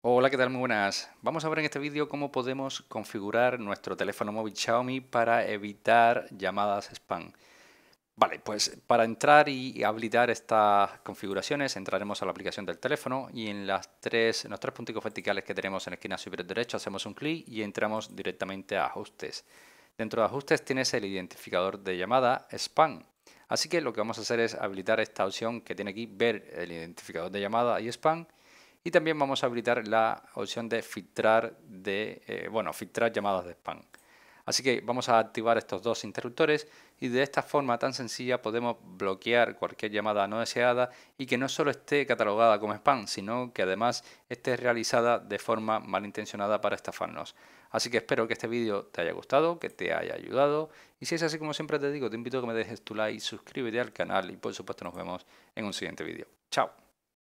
Hola, ¿qué tal? Muy buenas. Vamos a ver en este vídeo cómo podemos configurar nuestro teléfono móvil Xiaomi para evitar llamadas spam. Vale, pues para entrar y habilitar estas configuraciones entraremos a la aplicación del teléfono y en, las tres, en los tres punticos verticales que tenemos en la esquina superior derecha hacemos un clic y entramos directamente a ajustes. Dentro de ajustes tienes el identificador de llamada spam. Así que lo que vamos a hacer es habilitar esta opción que tiene aquí ver el identificador de llamada y spam y también vamos a habilitar la opción de filtrar de, eh, bueno, filtrar llamadas de spam. Así que vamos a activar estos dos interruptores y de esta forma tan sencilla podemos bloquear cualquier llamada no deseada y que no solo esté catalogada como spam, sino que además esté realizada de forma malintencionada para estafarnos. Así que espero que este vídeo te haya gustado, que te haya ayudado y si es así como siempre te digo, te invito a que me dejes tu like, suscríbete al canal y por supuesto nos vemos en un siguiente vídeo. ¡Chao!